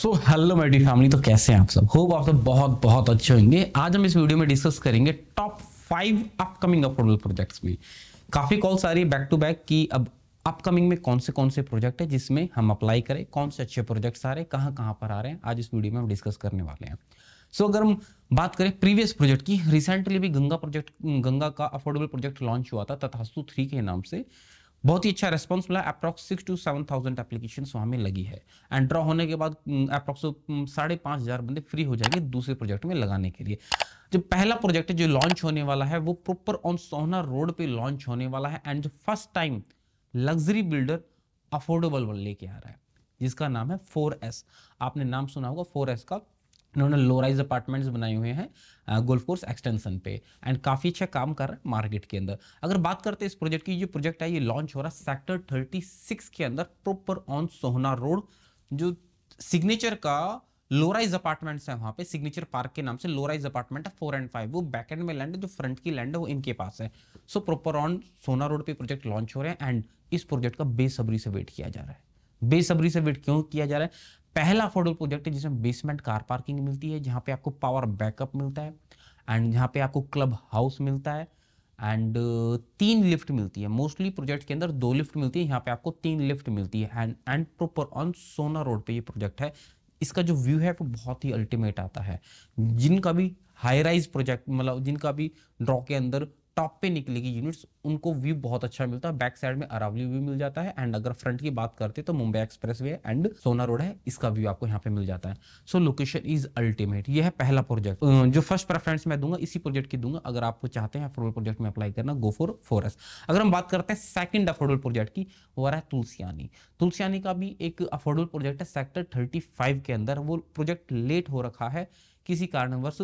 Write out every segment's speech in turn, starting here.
so hello my dear family तो कैसे हैं आप सब होप आप सब बहुत बहुत अच्छे होंगे आज हम इस वीडियो में डिस्कस करेंगे top five upcoming affordable projects में काफ़ी कॉल्स आ रही है बैक टू बैक कि अब अपकमिंग में कौन से कौन से प्रोजेक्ट है जिसमें हम अप्लाई करें कौन से अच्छे प्रोजेक्ट्स आ रहे हैं कहाँ कहाँ पर आ रहे हैं आज इस वीडियो में हम डिस्कस करने वाले हैं सो so, अगर हम बात करें प्रीवियस प्रोजेक्ट की रिसेंटली भी गंगा प्रोजेक्ट गंगा का अफोर्डेबल प्रोजेक्ट लॉन्च हुआ था तथास्तु थ्री के नाम से बहुत ही अच्छा रेस्पॉन्स मिला approx six to seven thousand application वहाँ में लगी है एंड ड्रॉ होने के बाद अप्रॉक्स साढ़े पाँच हज़ार बंदे फ्री हो जाएंगे दूसरे प्रोजेक्ट में लगाने के लिए जो पहला प्रोजेक्ट है जो लॉन्च होने वाला है वो प्रॉपर ऑन सोहना रोड पे लॉन्च होने वाला है एंड जो first time luxury builder affordable one लेके आ रहा है जिसका नाम है फोर एस आपने नाम सुना होगा फोर एस का इन्होंने लोराइज अपार्टमेंट्स बनाए हुए हैं गोल्फ कोर्स एक्सटेंशन पे एंड काफ़ी अच्छा काम कर रहा है मार्केट के अंदर अगर बात करते हैं इस प्रोजेक्ट की जो प्रोजेक्ट है ये लॉन्च हो रहा है सेक्टर 36 के अंदर प्रॉपर ऑन सोहना रोड जो सिग्नेचर का लोराइज अपार्टमेंट्स है वहाँ पे सिग्नेचर पार्क के नाम से लोराइज अपार्टमेंट है फोर एंड फाइव वो बैक एंड में लैंड है जो फ्रंट की लैंड है वो इनके पास है so proper on Sohna road पे प्रोजेक्ट लॉन्च हो रहे हैं एंड इस प्रोजेक्ट का बेसब्री से वेट किया जा रहा है बेसब्री से वेट क्यों किया जा रहा है पहला अफोर्डेबल प्रोजेक्ट है जिसमें बेसमेंट कार पार्किंग मिलती है जहाँ पे आपको पावर बैकअप मिलता है एंड जहाँ पे आपको क्लब हाउस मिलता है एंड uh, तीन लिफ्ट मिलती है मोस्टली प्रोजेक्ट के अंदर दो लिफ्ट मिलती है यहाँ पे आपको तीन लिफ्ट मिलती है and and proper on Sohna road पे ये प्रोजेक्ट है इसका जो व्यू है वो बहुत ही अल्टीमेट आता है जिनका भी हाई राइज प्रोजेक्ट मतलब जिनका भी ड्रॉ के अंदर टॉप पे निकलेगी यूनिट्स उनको व्यू बहुत अच्छा मिलता है बैक साइड में अरावली व्यू मिल जाता है एंड अगर फ्रंट की बात करते तो Mumbai expressway and Sohna road है इसका व्यू आपको यहाँ पे मिल जाता है सो लोकेशन इज अल्टीमेट यह है पहला प्रोजेक्ट जो फर्स्ट प्रेफरेंस मैं दूंगा इसी प्रोजेक्ट की दूंगा अगर आपको चाहते हैं अफोर्डेबल प्रोजेक्ट में अप्लाई करना गो फॉर फोरस अगर हम बात करते हैं सेकंड अफोर्डेबल प्रोजेक्ट की वो रहा है तुलसियानी तुलसियानी का भी एक अफोर्डेबल प्रोजेक्ट है सेक्टर थर्टी के अंदर वो प्रोजेक्ट लेट हो रखा है किसी कारणवश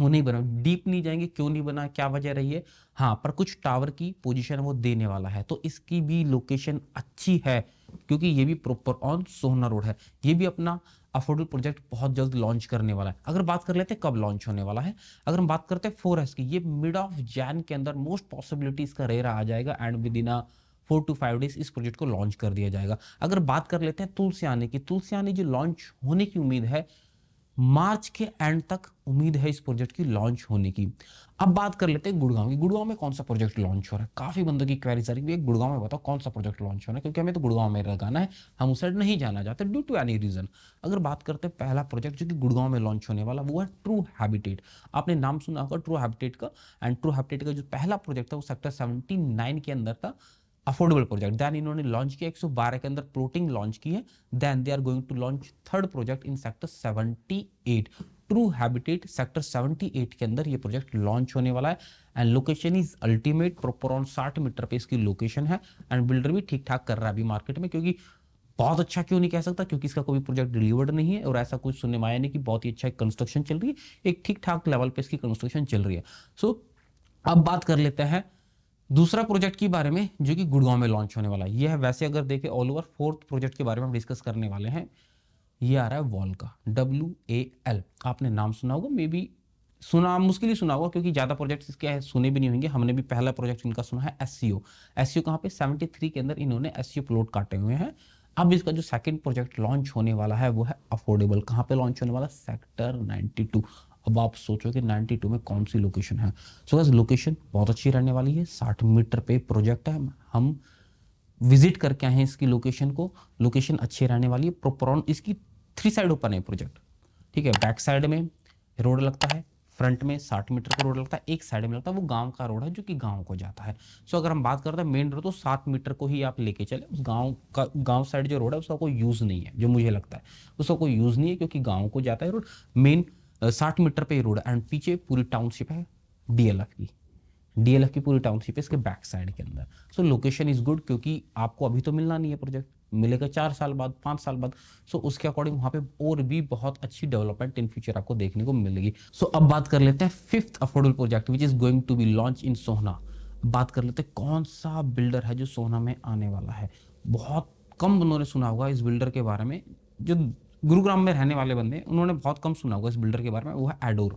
वो नहीं बना डीप नहीं जाएंगे क्यों नहीं बना क्या वजह रही है हाँ पर कुछ टावर की पोजीशन वो देने वाला है तो इसकी भी लोकेशन अच्छी है क्योंकि ये भी प्रॉपर ऑन सोहना रोड है ये भी अपना अफोर्डेबल प्रोजेक्ट बहुत जल्द लॉन्च करने वाला है अगर बात कर लेते हैं कब लॉन्च होने वाला है अगर हम बात करते हैं फोर एस की ये मिड ऑफ जैन के अंदर मोस्ट पॉसिबिलिटी का रेरा आ जाएगा and within a four to five days इस प्रोजेक्ट को लॉन्च कर दिया जाएगा अगर बात कर लेते हैं तुलसियाने की तुलसियाने जो लॉन्च होने की उम्मीद है मार्च के एंड तक उम्मीद है इस प्रोजेक्ट की लॉन्च होने की अब बात कर लेते हैं गुड़गांव की गुड़गांव में कौन सा प्रोजेक्ट लॉन्च हो रहा है काफी बंदों की क्वेरीज आ रही है गुड़गांव में बताओ कौन सा प्रोजेक्ट लॉन्च हो रहा है क्योंकि हमें तो गुड़गांव में लगाना है हम उस साइड नहीं जाना चाहते ड्यू टू एनी रीजन अगर बात करते हैं पहला प्रोजेक्ट जो कि गुड़गांव में लॉन्च होने वाला वो है ट्रू हैबिटेट आपने नाम सुना होगा ट्रू हैबिटेट का एंड ट्रू हैबिटेट का जो पहला प्रोजेक्ट था वो सेक्टर सेवेंटी के अंदर था अफोर्डेबल प्रोजेक्ट दैन इन्होंने लॉन्च किया एक सौ बारह के अंदर प्रोटीन लॉन्च की है then they are going to launch third project in sector seventy eight true habitat sector seventy eight के अंदर ये प्रोजेक्ट लॉन्च होने वाला है and location is ultimate proper on साठ मीटर पे इसकी लोकेशन है एंड बिल्डर भी ठीक ठाक कर रहा है अभी मार्केट में क्योंकि बहुत अच्छा क्यों नहीं कह सकता क्योंकि इसका कोई प्रोजेक्ट डिलीवर्ड नहीं है और ऐसा कुछ सुनने में आया नहीं कि बहुत ही अच्छा कंस्ट्रक्शन चल रही है एक ठीक ठाक लेवल पे इसकी कंस्ट्रक्शन चल रही है सो so, अब बात कर लेते हैं दूसरा प्रोजेक्ट के बारे में जो कि गुड़गांव में लॉन्च होने वाला है ये है वैसे अगर देखें ऑल ओवर फोर्थ प्रोजेक्ट के बारे में हम डिस्कस करने वाले हैं ये आ रहा है वॉल का डब्ल्यू ए एल आपने नाम सुना होगा मे बी सुना मुश्किल ही सुना होगा क्योंकि ज़्यादा प्रोजेक्ट्स इसके सुने भी नहीं होंगे हमने भी पहला प्रोजेक्ट इनका सुना है S C O S C ओ कहाँ पे सेवेंटी थ्री के अंदर इन्होंने एस सी ओ प्लॉट काटे हुए हैं अब इसका जो सेकंड प्रोजेक्ट लॉन्च होने वाला है वो है अफोर्डेबल कहाँ पे लॉन्च होने वाला सेक्टर 92 अब आप सोचो कि 92 में कौन सी लोकेशन है सो so, लोकेशन बहुत अच्छी रहने वाली है 60 मीटर पे प्रोजेक्ट है हम विजिट करके आए हैं इसकी लोकेशन को लोकेशन अच्छी रहने वाली है प्रोप्रॉन इसकी थ्री साइड ओपन है प्रोजेक्ट ठीक है बैक साइड में रोड लगता है फ्रंट में साठ मीटर का रोड लगता है एक साइड में लगता है वो गांव का रोड है जो कि गांव को जाता है सो अगर हम बात करते हैं मेन रोड तो, तो सात मीटर को ही आप लेके चले उस गांव का गांव साइड जो रोड है उसका कोई यूज़ नहीं है जो मुझे लगता है उसका कोई यूज़ नहीं है क्योंकि गांव को जाता है रोड मेन साठ मीटर पे रोड एंड पीछे पूरी टाउनशिप है डीएलएफ की डीएलएफ की पूरी टाउनशिप है इसके बैक साइड के अंदर सो लोकेशन इज गुड क्योंकि आपको अभी तो मिलना नहीं है प्रोजेक्ट मिलेगा चार साल बाद पांच साल बाद सो so, उसके अकॉर्डिंग वहां पे और भी बहुत अच्छी डेवलपमेंट इन फ्यूचर आपको देखने को मिलेगी सो so, अब बात कर लेते हैं fifth affordable project which is going to be launch in Sohna बात कर लेते हैं कौन सा बिल्डर है जो सोहना में आने वाला है बहुत कम ने सुना होगा इस बिल्डर के बारे में जो गुरुग्राम में रहने वाले बंदे उन्होंने बहुत कम सुना होगा इस बिल्डर के बारे में वो है एडोर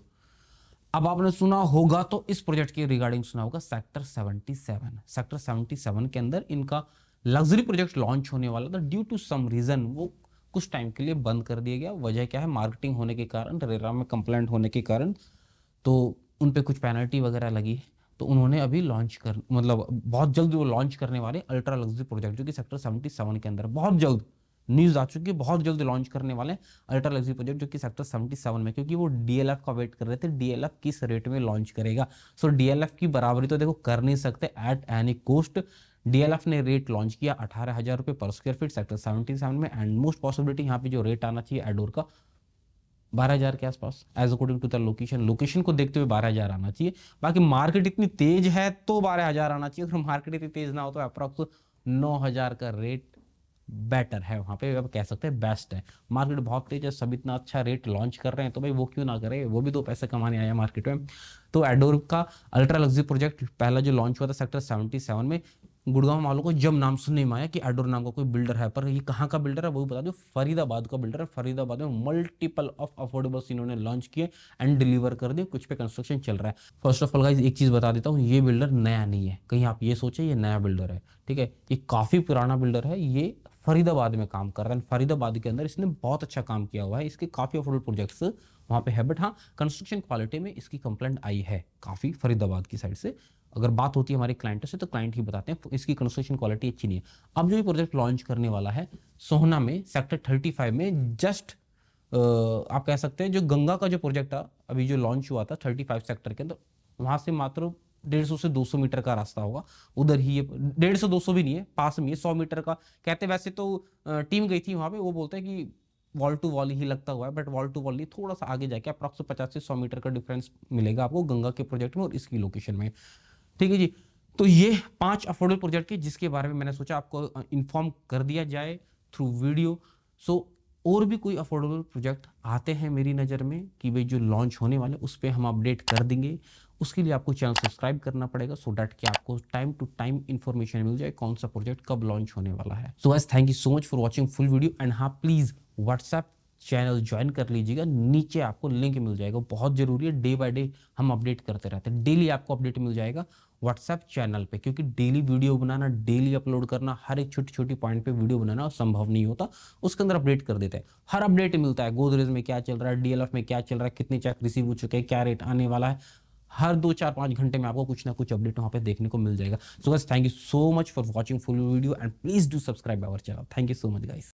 अब आपने सुना होगा तो इस प्रोजेक्ट के रिगार्डिंग सुना होगा सेक्टर 77 सेक्टर 77 के अंदर इनका लग्जरी प्रोजेक्ट लॉन्च होने वाला था ड्यू टू सम रीज़न वो कुछ टाइम के लिए बंद कर दिया गया वजह क्या है मार्केटिंग होने के कारण रेरा में कंप्लेंट होने के कारण तो उन पर कुछ पेनल्टी वगैरह लगी तो उन्होंने अभी लॉन्च कर मतलब बहुत जल्द वो लॉन्च करने वाले अल्ट्रा लग्जरी प्रोजेक्ट जो कि सेक्टर सेवेंटी के अंदर बहुत जल्द न्यूज़ आ चुकी है बहुत जल्द लॉन्च करने वाले अल्ट्रा लग्जरी प्रोजेक्ट जो कि सेक्टर 77 में क्योंकि वो डीएलएफ का वेट कर रहे थे डीएलएफ किस रेट में लॉन्च करेगा सो डीएलएफ की बराबरी तो देखो कर नहीं सकते एट एनी कोस्ट डीएलएफ ने रेट लॉन्च किया अठारह हज़ार रुपये पर square feet sector seventy seven में एंड मोस्ट पॉसिबिलिटी यहाँ पे जो रेट आना चाहिए एडोर का बारह हज़ार के आसपास as according to the location location को देखते हुए बारह हज़ार आना चाहिए बाकी मार्केट इतनी तेज है तो बारह हज़ार आना चाहिए अगर मार्केट इतनी तेज ना हो तो अप्रॉक्स नौ हज़ार का रेट बेटर है वहाँ पे आप कह सकते हैं बेस्ट है मार्केट बहुत तेज है सब इतना अच्छा रेट लॉन्च कर रहे हैं तो भाई वो क्यों ना करें वो भी दो पैसे कमाने आया मार्केट में तो एडोर का अल्ट्रा लग्जरी प्रोजेक्ट पहला जो लॉन्च हुआ था सेक्टर सेवेंटी सेवन में गुड़गांव वालों को जब नाम सुनने में आया कि एडोर नाम का कोई बिल्डर है पर ये कहाँ का बिल्डर है वो भी बता दो फरीदाबाद का बिल्डर है फरीदाबाद में मल्टीपल ऑफ अफोर्डेबल्स इन्होंने लॉन्च किए एंड डिलीवर कर दिए कुछ पे कंस्ट्रक्शन चल रहा है फर्स्ट ऑफ ऑल का एक चीज़ बता देता हूँ ये बिल्डर नया नहीं है कहीं आप ये सोचें ये नया बिल्डर है ठीक है ये काफ़ी पुराना बिल्डर है ये फरीदाबाद में काम कर रहा है फरीदाबाद के अंदर इसने बहुत अच्छा काम किया हुआ है इसके काफ़ी अफोर्डेबल प्रोजेक्ट्स वहाँ पे है बट हाँ कंस्ट्रक्शन क्वालिटी में इसकी कंप्लेंट आई है काफ़ी फरीदाबाद की साइड से अगर बात होती है हमारे क्लाइंटों से तो क्लाइंट ही बताते हैं इसकी कंस्ट्रक्शन क्वालिटी अच्छी नहीं है अब जो ये प्रोजेक्ट लॉन्च करने वाला है सोहना में सेक्टर थर्टी में जस्ट आप कह सकते हैं जो गंगा का जो प्रोजेक्ट था अभी जो लॉन्च हुआ था थर्टी सेक्टर के अंदर वहाँ से मात्र डेढ़ सौ से दो सौ मीटर का रास्ता होगा उधर ही ये डेढ़ सौ दो सौ भी नहीं है पास में सौ मीटर का कहते वैसे तो टीम गई थी वहाँ पे वो बोलते हैं कि वॉल टू वॉल ही लगता हुआ है बट वॉल टू वॉल ही थोड़ा सा आगे जाके अप्रॉक्स पचास से सौ मीटर का डिफरेंस मिलेगा आपको गंगा के प्रोजेक्ट में और इसकी लोकेशन में ठीक है जी तो ये पांच अफोर्डेबल प्रोजेक्ट के जिसके बारे में मैंने सोचा आपको इन्फॉर्म कर दिया जाए थ्रू वीडियो सो और भी कोई अफोर्डेबल प्रोजेक्ट आते हैं मेरी नज़र में कि भाई जो लॉन्च होने वाले उस पर हम अपडेट कर देंगे उसके लिए आपको चैनल सब्सक्राइब करना पड़ेगा सो डैट कि आपको टाइम टू टाइम इन्फॉर्मेशन मिल जाए कौन सा प्रोजेक्ट कब लॉन्च होने वाला है so as thank you so much for watching full video and हाँ प्लीज़ व्हाट्सएप चैनल ज्वाइन कर लीजिएगा नीचे आपको लिंक मिल जाएगा बहुत ज़रूरी है डे बाय डे हम अपडेट करते रहते हैं डेली आपको अपडेट मिल जाएगा व्हाट्सएप चैनल पे क्योंकि डेली वीडियो बनाना डेली अपलोड करना हर एक छोटी छोटी पॉइंट पे वीडियो बनाना संभव नहीं होता उसके अंदर अपडेट कर देते हैं हर अपडेट मिलता है गोदरेज में क्या चल रहा है डीएलएफ में क्या चल रहा है कितने चेक रिसीव हो चुके हैं क्या रेट आने वाला है हर दो चार पाँच घंटे में आपको कुछ ना कुछ अपडेट वहाँ पर देखने को मिल जाएगा so guys thank you so much for watching full video and please do subscribe our channel thank you so much guys